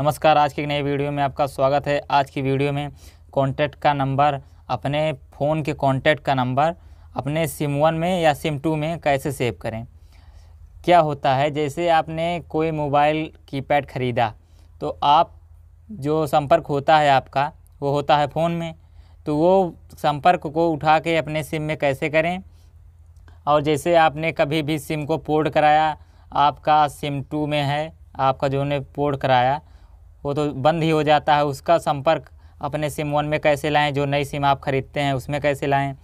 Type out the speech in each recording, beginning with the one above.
नमस्कार आज के नए वीडियो में आपका स्वागत है आज की वीडियो में कॉन्टैक्ट का नंबर अपने फ़ोन के कॉन्टैक्ट का नंबर अपने सिम वन में या सिम टू में कैसे सेव करें क्या होता है जैसे आपने कोई मोबाइल कीपैड ख़रीदा तो आप जो संपर्क होता है आपका वो होता है फ़ोन में तो वो संपर्क को उठा के अपने सिम में कैसे करें और जैसे आपने कभी भी सिम को पोर्ट कराया आपका सिम टू में है आपका जो ने पोर्ट कराया वो तो बंद ही हो जाता है उसका संपर्क अपने सिम वन में कैसे लाएं जो नई सिम आप ख़रीदते हैं उसमें कैसे लाएं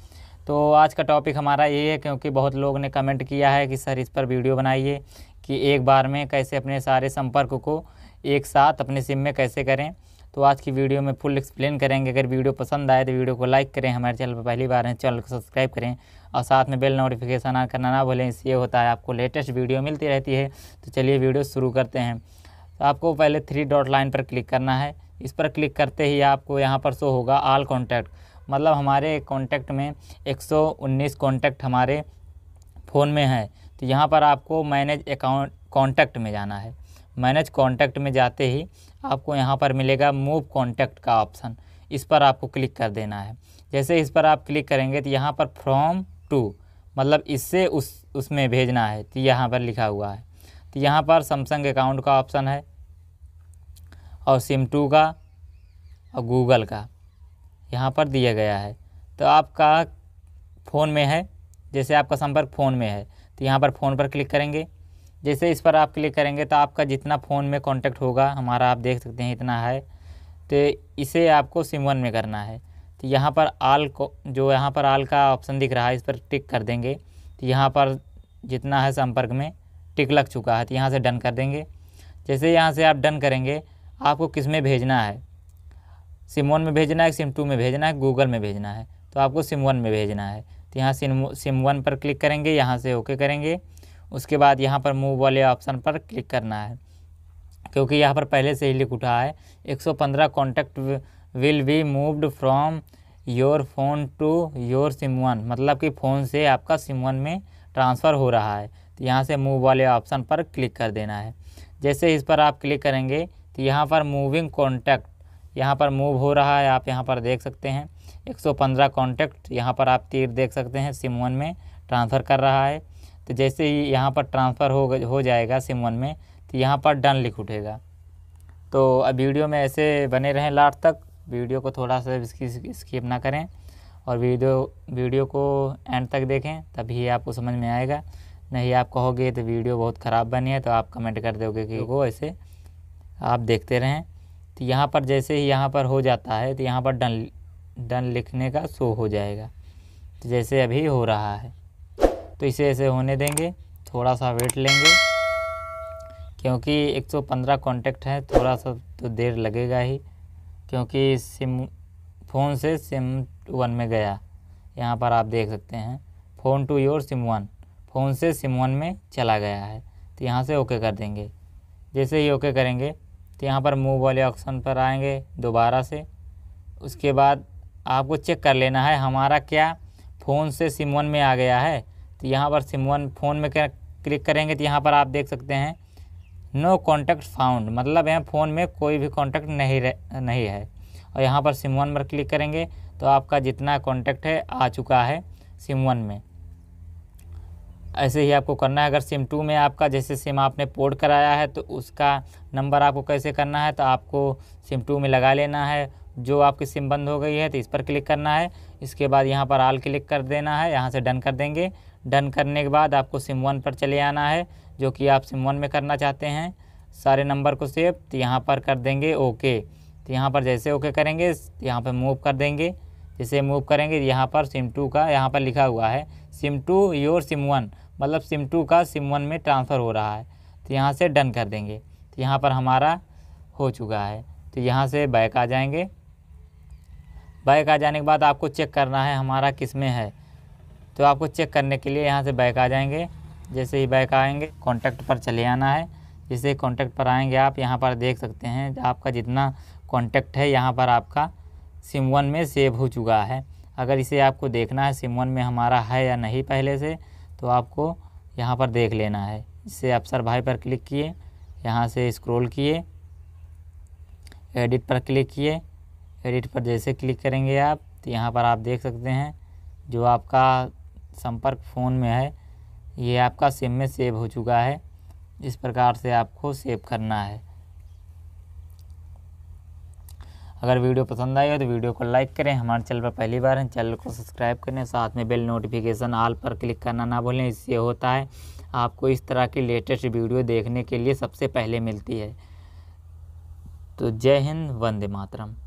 तो आज का टॉपिक हमारा ये है क्योंकि बहुत लोग ने कमेंट किया है कि सर इस पर वीडियो बनाइए कि एक बार में कैसे अपने सारे संपर्क को एक साथ अपने सिम में कैसे करें तो आज की वीडियो में फुल एक्सप्लेन करेंगे अगर वीडियो पसंद आए तो वीडियो को लाइक करें हमारे चैनल पर पहली बार हैं चैनल को सब्सक्राइब करें और साथ में बेल नोटिफिकेशन ऑन करना ना भूलें इससे होता है आपको लेटेस्ट वीडियो मिलती रहती है तो चलिए वीडियो शुरू करते हैं तो आपको पहले थ्री डॉट लाइन पर क्लिक करना है इस पर क्लिक करते ही आपको यहाँ पर शो होगा आल कॉन्टैक्ट मतलब हमारे कॉन्टैक्ट में 119 कॉन्टैक्ट हमारे फ़ोन में है तो यहाँ पर आपको मैनेज अकाउंट कॉन्टैक्ट में जाना है मैनेज कॉन्टैक्ट में जाते ही आपको यहाँ पर मिलेगा मूव कॉन्टैक्ट का ऑप्शन इस पर आपको क्लिक कर देना है जैसे इस पर आप क्लिक करेंगे तो यहाँ पर फ्रॉम टू मतलब इससे उस उसमें भेजना है तो यहाँ पर लिखा हुआ है तो यहाँ पर सैमसंग अकाउंट का ऑप्शन है और सिम टू का और गूगल का यहाँ पर दिया गया है तो आपका फ़ोन में है जैसे आपका संपर्क फ़ोन में है तो यहाँ पर फ़ोन पर क्लिक करेंगे जैसे इस पर आप क्लिक करेंगे तो आपका जितना फ़ोन में कांटेक्ट होगा हमारा आप देख सकते हैं इतना है तो इसे आपको सिम वन में करना है तो यहाँ पर आल को जो यहाँ पर आल का ऑप्शन दिख रहा है इस पर टिक कर देंगे तो यहाँ पर जितना है संपर्क में टिक लग चुका है तो यहाँ से डन कर देंगे जैसे यहाँ से आप डन करेंगे आपको किस में भेजना है सिम वन में भेजना है सिम टू में भेजना है गूगल में भेजना है तो आपको सिम वन में भेजना है तो यहाँ सिम सिम वन पर क्लिक करेंगे यहाँ से ओके करेंगे उसके बाद यहाँ पर मूव वाले ऑप्शन पर क्लिक करना है क्योंकि यहाँ पर पहले से ही लिख उठा है 115 contact will be moved from your phone to your SIM one मतलब कि फ़ोन से आपका सिम वन में ट्रांसफ़र हो रहा है तो यहाँ से मूव वाले ऑप्शन पर क्लिक कर देना है जैसे इस पर आप क्लिक करेंगे तो यहाँ पर मूविंग कॉन्टैक्ट यहाँ पर मूव हो रहा है आप यहाँ पर देख सकते हैं 115 कॉन्टैक्ट यहाँ पर आप तीर देख सकते हैं सिम वन में ट्रांसफ़र कर रहा है तो जैसे ही यहाँ पर ट्रांसफ़र हो हो जाएगा सिम वन में तो यहाँ पर डन लिख उठेगा तो अब वीडियो में ऐसे बने रहें लास्ट तक वीडियो को थोड़ा सा इसकी स्किप ना करें और वीडियो वीडियो को एंड तक देखें तभी आपको समझ में आएगा नहीं आप कहोगे तो वीडियो बहुत ख़राब बनी है तो आप कमेंट कर दोगे कि वो ऐसे आप देखते रहें तो यहाँ पर जैसे ही यहाँ पर हो जाता है तो यहाँ पर डन डन लिखने का शो हो जाएगा तो जैसे अभी हो रहा है तो इसे ऐसे होने देंगे थोड़ा सा वेट लेंगे क्योंकि 115 कॉन्टेक्ट है थोड़ा सा तो देर लगेगा ही क्योंकि सिम फ़ोन से सिम वन में गया यहाँ पर आप देख सकते हैं phone to your SIM one phone से सिम वन में चला गया है तो यहाँ से ओके कर देंगे जैसे ही ओके करेंगे तो यहाँ पर मूव वाले ऑप्शन पर आएंगे दोबारा से उसके बाद आपको चेक कर लेना है हमारा क्या फ़ोन से सिम वन में आ गया है तो यहाँ पर सिम वन फ़ोन में क्या क्लिक करेंगे तो यहाँ पर आप देख सकते हैं नो कॉन्टैक्ट फाउंड मतलब यहाँ फ़ोन में कोई भी कॉन्टैक्ट नहीं रह, नहीं है और यहाँ पर सिम वन पर क्लिक करेंगे तो आपका जितना कॉन्टैक्ट है आ चुका है सिम वन में ऐसे ही आपको करना है अगर सिम टू में आपका जैसे सिम आपने पोर्ट कराया है तो उसका नंबर आपको कैसे करना है तो आपको सिम टू में लगा लेना है जो आपकी सिम बंद हो गई है तो इस पर क्लिक करना है इसके बाद यहाँ पर आल क्लिक कर देना है यहाँ से डन कर देंगे डन करने के बाद आपको सिम वन पर चले आना है जो कि आप सिम वन में करना चाहते हैं सारे नंबर को सेव तो यहाँ पर कर देंगे ओके तो यहाँ पर जैसे ओके करेंगे यहाँ पर मूव कर देंगे जैसे मूव करेंगे यहाँ पर सिम टू का यहाँ पर लिखा हुआ है SIM to your SIM one मतलब सिम टू का सिम वन में ट्रांसफ़र हो रहा है तो यहाँ से डन कर देंगे तो यहाँ पर हमारा हो चुका है तो यहाँ से बैक आ जाएंगे बैक आ जाने के बाद आपको चेक करना है हमारा किस में है तो आपको चेक करने के लिए यहाँ से बैक आ जाएंगे जैसे ही बैक आएंगे कॉन्टैक्ट पर चले आना है जैसे कॉन्टैक्ट पर आएंगे आप यहाँ पर देख सकते हैं आपका जितना कॉन्टैक्ट है यहाँ पर आपका सिम वन में सेव हो चुका है अगर इसे आपको देखना है सिम वन में हमारा है या नहीं पहले से तो आपको यहाँ पर देख लेना है इसे अफसर भाई पर क्लिक किए यहाँ से स्क्रॉल किए एडिट पर क्लिक किए एडिट पर जैसे क्लिक करेंगे आप तो यहाँ पर आप देख सकते हैं जो आपका संपर्क फ़ोन में है ये आपका सिम में सेव हो चुका है इस प्रकार से आपको सेव करना है अगर वीडियो पसंद आई हो तो वीडियो को लाइक करें हमारे चैनल पर पहली बार हैं चैनल को सब्सक्राइब करें साथ में बेल नोटिफिकेशन आल पर क्लिक करना ना भूलें इससे होता है आपको इस तरह की लेटेस्ट वीडियो देखने के लिए सबसे पहले मिलती है तो जय हिंद वंदे मातरम